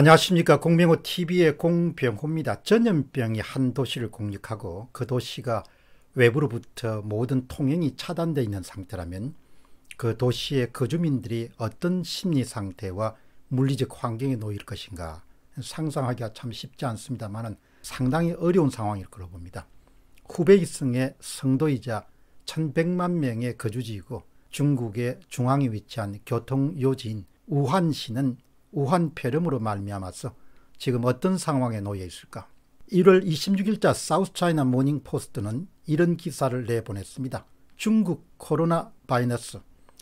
안녕하십니까 공병호 TV의 공병호입니다. 전염병이 한 도시를 공격하고 그 도시가 외부로부터 모든 통행이 차단되어 있는 상태라면 그 도시의 거주민들이 그 어떤 심리 상태와 물리적 환경에 놓일 것인가 상상하기가 참 쉽지 않습니다만 상당히 어려운 상황일 거로 봅니다. 후베이성의 성도이자 1100만 명의 거주지이고 중국의 중앙에 위치한 교통요지인 우한시는 우한폐렴으로 말미암아서 지금 어떤 상황에 놓여 있을까? 1월 26일자 사우스차이나 모닝포스트는 이런 기사를 내보냈습니다. 중국 코로나 바이러스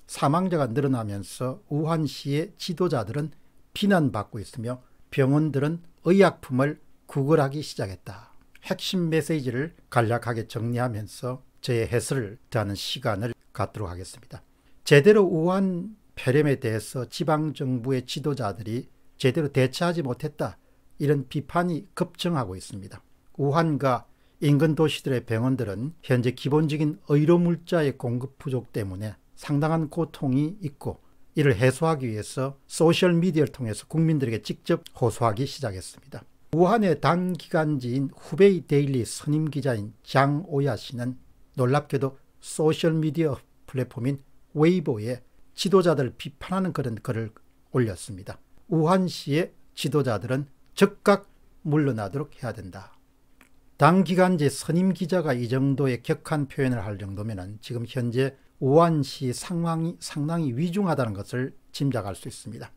사망자가 늘어나면서 우한시의 지도자들은 비난받고 있으며 병원들은 의약품을 구걸하기 시작했다. 핵심 메시지를 간략하게 정리하면서 제 해설을 드하는 시간을 갖도록 하겠습니다. 제대로 우한 폐렴에 대해서 지방정부의 지도자들이 제대로 대처하지 못했다. 이런 비판이 급증하고 있습니다. 우한과 인근 도시들의 병원들은 현재 기본적인 의료물자의 공급 부족 때문에 상당한 고통이 있고 이를 해소하기 위해서 소셜미디어를 통해서 국민들에게 직접 호소하기 시작했습니다. 우한의 단기간지인 후베이 데일리 선임 기자인 장오야 씨는 놀랍게도 소셜미디어 플랫폼인 웨이보에 지도자들 비판하는 그런 글을 올렸습니다. 우한시의 지도자들은 즉각 물러나도록 해야 된다. 당기간제 선임 기자가 이 정도의 격한 표현을 할 정도면 지금 현재 우한시 상황이 상당히 위중하다는 것을 짐작할 수 있습니다.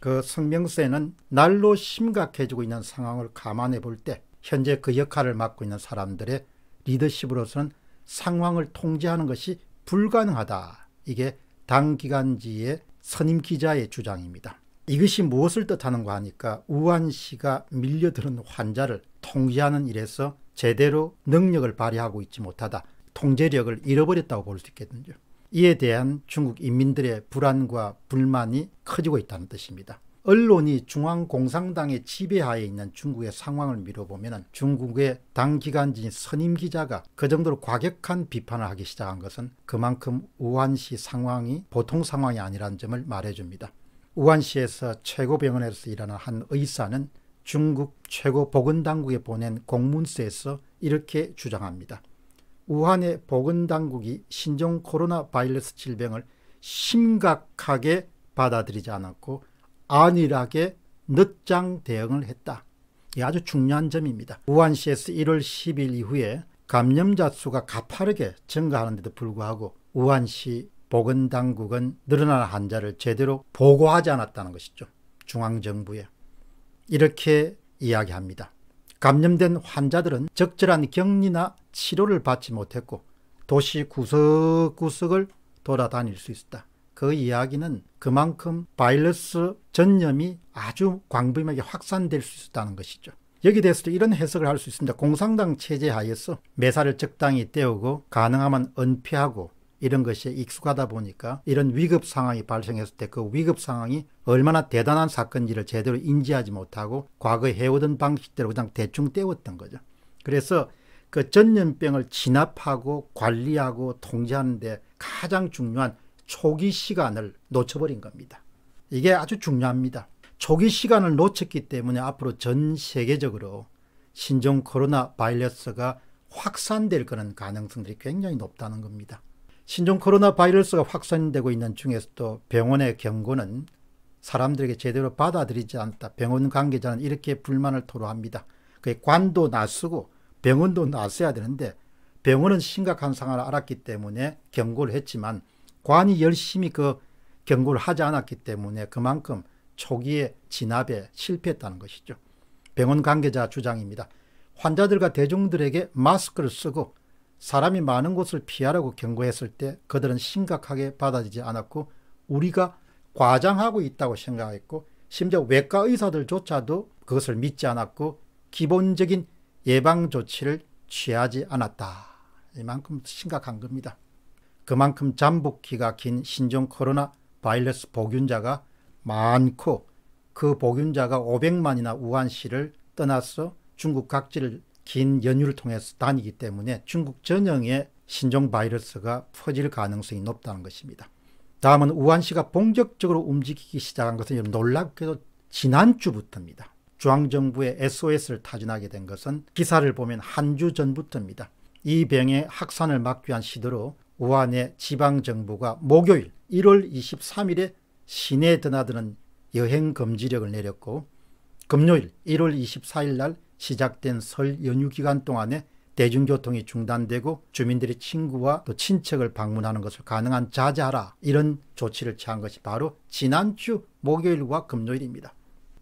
그 성명서에는 날로 심각해지고 있는 상황을 감안해 볼 때 현재 그 역할을 맡고 있는 사람들의 리더십으로서는 상황을 통제하는 것이 불가능하다. 이게 당 기간지의 선임 기자의 주장입니다. 이것이 무엇을 뜻하는가 하니까 우한 씨가 밀려드는 환자를 통제하는 일에서 제대로 능력을 발휘하고 있지 못하다. 통제력을 잃어버렸다고 볼 수 있겠는데요. 이에 대한 중국 인민들의 불안과 불만이 커지고 있다는 뜻입니다. 언론이 중앙공산당의 지배하에 있는 중국의 상황을 미뤄보면 중국의 당기간지 선임 기자가 그 정도로 과격한 비판을 하기 시작한 것은 그만큼 우한시 상황이 보통 상황이 아니라는 점을 말해줍니다. 우한시에서 최고병원에서 일하는 한 의사는 중국 최고보건당국에 보낸 공문서에서 이렇게 주장합니다. 우한의 보건당국이 신종 코로나 바이러스 질병을 심각하게 받아들이지 않았고 안일하게 늦장 대응을 했다. 이 아주 중요한 점입니다. 우한시에서 1월 10일 이후에 감염자 수가 가파르게 증가하는데도 불구하고 우한시 보건당국은 늘어난 환자를 제대로 보고하지 않았다는 것이죠. 중앙정부에. 이렇게 이야기합니다. 감염된 환자들은 적절한 격리나 치료를 받지 못했고 도시 구석구석을 돌아다닐 수 있었다. 그 이야기는 그만큼 바이러스 전염이 아주 광범위하게 확산될 수 있었다는 것이죠. 여기 대해서도 이런 해석을 할 수 있습니다. 공산당 체제 하에서 매사를 적당히 때우고 가능하면 은폐하고 이런 것에 익숙하다 보니까 이런 위급 상황이 발생했을 때 그 위급 상황이 얼마나 대단한 사건인지를 제대로 인지하지 못하고 과거 해오던 방식대로 그냥 대충 때웠던 거죠. 그래서 그 전염병을 진압하고 관리하고 통제하는데 가장 중요한 초기 시간을 놓쳐버린 겁니다. 이게 아주 중요합니다. 초기 시간을 놓쳤기 때문에 앞으로 전 세계적으로 신종 코로나 바이러스가 확산될 그런 가능성들이 굉장히 높다는 겁니다. 신종 코로나 바이러스가 확산되고 있는 중에서도 병원의 경고는 사람들에게 제대로 받아들이지 않다. 병원 관계자는 이렇게 불만을 토로합니다. 그게 관도 나쓰고 병원도 나서야 되는데 병원은 심각한 상황을 알았기 때문에 경고를 했지만 관이 열심히 그 경고를 하지 않았기 때문에 그만큼 초기에 진압에 실패했다는 것이죠. 병원 관계자 주장입니다. 환자들과 대중들에게 마스크를 쓰고 사람이 많은 곳을 피하라고 경고했을 때 그들은 심각하게 받아들지 않았고 우리가 과장하고 있다고 생각했고 심지어 외과 의사들조차도 그것을 믿지 않았고 기본적인 예방 조치를 취하지 않았다. 이만큼 심각한 겁니다. 그만큼 잠복기가 긴 신종 코로나 바이러스 복균자가 많고 그복균자가 500만이나 우한시를 떠나서 중국 각지를 긴 연휴를 통해서 다니기 때문에 중국 전역에 신종 바이러스가 퍼질 가능성이 높다는 것입니다. 다음은 우한시가 본격적으로 움직이기 시작한 것은 놀랍게도 지난주부터입니다. 중앙정부의 SOS를 타진하게 된 것은 기사를 보면 한 주 전부터입니다. 이 병의 확산을 막기 위한 시도로 우한의 지방정부가 목요일 1월 23일에 시내에 드나드는 여행 금지력을 내렸고 금요일 1월 24일 날 시작된 설 연휴 기간 동안에 대중교통이 중단되고 주민들이 친구와 또 친척을 방문하는 것을 가능한 자제하라 이런 조치를 취한 것이 바로 지난주 목요일과 금요일입니다.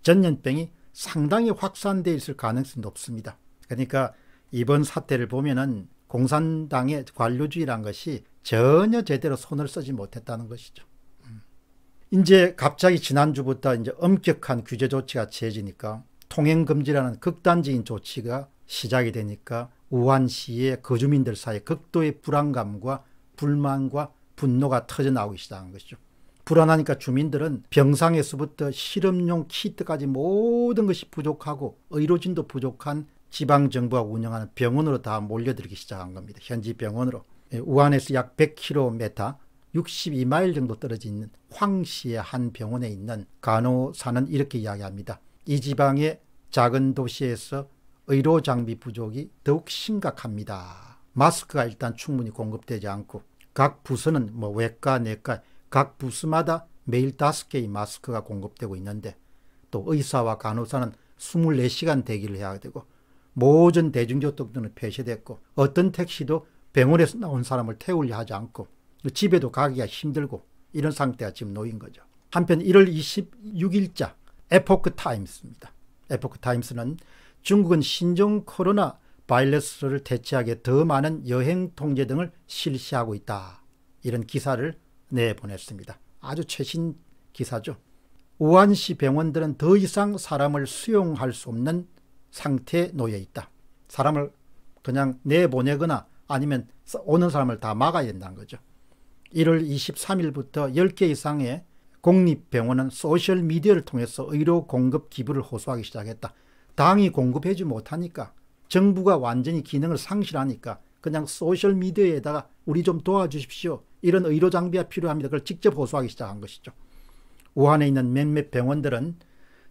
전년병이 상당히 확산되어 있을 가능성이 높습니다. 그러니까 이번 사태를 보면은 공산당의 관료주의란 것이 전혀 제대로 손을 쓰지 못했다는 것이죠. 음. 이제 갑자기 지난주부터 이제 엄격한 규제 조치가 취해지니까 통행금지라는 극단적인 조치가 시작이 되니까 우한시의 거주민들 사이 극도의 불안감과 불만과 분노가 터져나오기 시작한 것이죠. 불안하니까 주민들은 병상에서부터 실험용 키트까지 모든 것이 부족하고 의료진도 부족한 지방 정부가 운영하는 병원으로 다 몰려들기 시작한 겁니다. 현지 병원으로. 예, 우한에서 약 100km 62마일 정도 떨어져 있는 황시의 한 병원에 있는 간호사는 이렇게 이야기합니다. 이 지방의 작은 도시에서 의료 장비 부족이 더욱 심각합니다. 마스크가 일단 충분히 공급되지 않고 각 부서는 뭐 외과, 내과 각 부서마다 매일 5개의 마스크가 공급되고 있는데 또 의사와 간호사는 24시간 대기를 해야 되고 모든 대중교통들은 폐쇄됐고 어떤 택시도 병원에서 나온 사람을 태우려 하지 않고 집에도 가기가 힘들고 이런 상태가 지금 놓인 거죠. 한편 1월 26일자 에포크 타임스입니다. 에포크 타임스는 중국은 신종 코로나 바이러스를 대체하게더 많은 여행 통제 등을 실시하고 있다. 이런 기사를 내보냈습니다. 아주 최신 기사죠. 우한시 병원들은 더 이상 사람을 수용할 수 없는 상태에 놓여 있다. 사람을 그냥 내보내거나 아니면 오는 사람을 다 막아야 된다는 거죠. 1월 23일부터 10개 이상의 공립병원은 소셜미디어를 통해서 의료 공급 기부를 호소하기 시작했다. 당이 공급해지 못하니까 정부가 완전히 기능을 상실하니까 그냥 소셜미디어에다가 우리 좀 도와주십시오. 이런 의료 장비가 필요합니다. 그걸 직접 호소하기 시작한 것이죠. 우한에 있는 몇몇 병원들은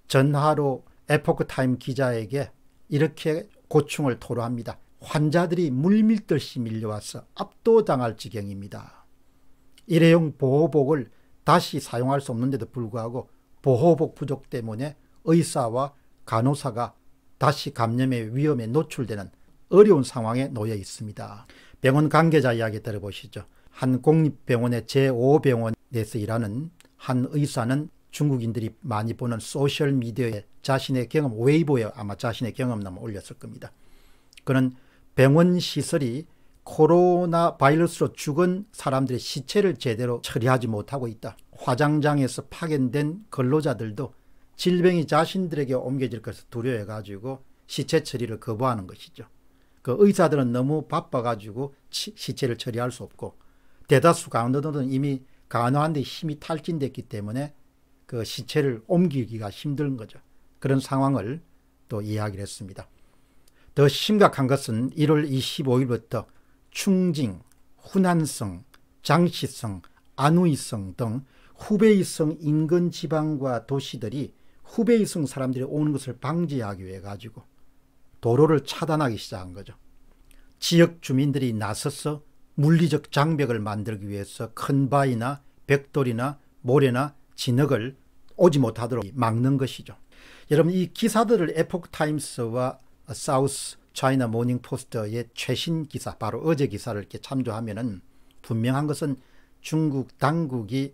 전화로 에포크타임 기자에게 이렇게 고충을 토로합니다. 환자들이 물밀듯이 밀려와서 압도당할 지경입니다. 일회용 보호복을 다시 사용할 수 없는데도 불구하고 보호복 부족 때문에 의사와 간호사가 다시 감염의 위험에 노출되는 어려운 상황에 놓여 있습니다. 병원 관계자 이야기 들어보시죠. 한 공립병원의 제5병원에서 일하는 한 의사는 중국인들이 많이 보는 소셜미디어에 자신의 경험, 웨이보에 아마 자신의 경험담을 올렸을 겁니다. 그는 병원 시설이 코로나 바이러스로 죽은 사람들의 시체를 제대로 처리하지 못하고 있다. 화장장에서 파견된 근로자들도 질병이 자신들에게 옮겨질 것을 두려워해가지고 시체 처리를 거부하는 것이죠. 그 의사들은 너무 바빠가지고 시체를 처리할 수 없고 대다수 간호들은 이미 간호하는 데 힘이 탈진됐기 때문에 그 시체를 옮기기가 힘든 거죠. 그런 상황을 또 이야기를 했습니다. 더 심각한 것은 1월 25일부터 충징, 후난성, 장시성, 안우이성 등 후베이성 인근 지방과 도시들이 후베이성 사람들이 오는 것을 방지하기 위해 가지고 도로를 차단하기 시작한 거죠. 지역 주민들이 나서서 물리적 장벽을 만들기 위해서 큰 바위나 벽돌이나 모래나 진흙을 오지 못하도록 막는 것이죠. 여러분 이 기사들을 에포 타임스와 사우스 차이나 모닝 포스터의 최신 기사 바로 어제 기사를 이렇게 참조하면은 분명한 것은 중국 당국이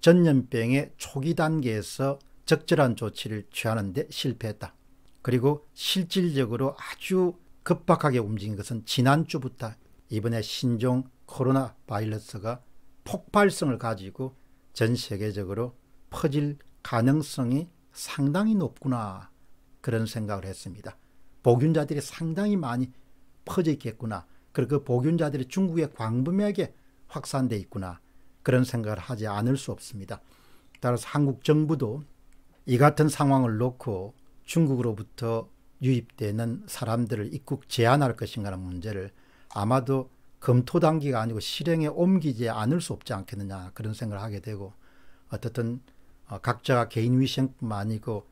전염병의 초기 단계에서 적절한 조치를 취하는데 실패했다. 그리고 실질적으로 아주 급박하게 움직인 것은 지난주부터 이번에 신종 코로나 바이러스가 폭발성을 가지고 전 세계적으로 퍼질 가능성이 상당히 높구나 그런 생각을 했습니다. 복윤자들이 상당히 많이 퍼져 있겠구나. 그리고 그 복윤자들이 중국에 광범위하게 확산돼 있구나. 그런 생각을 하지 않을 수 없습니다. 따라서 한국 정부도 이 같은 상황을 놓고 중국으로부터 유입되는 사람들을 입국 제한할 것인가 하는 문제를 아마도 검토 단계가 아니고 실행에 옮기지 않을 수 없지 않겠느냐 그런 생각을 하게 되고 어쨌든 어, 각자 개인 위생뿐만 아니고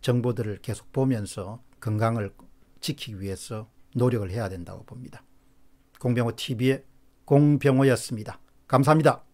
정보들을 계속 보면서 건강을 지키기 위해서 노력을 해야 된다고 봅니다. 공병호 TV의 공병호였습니다. 감사합니다.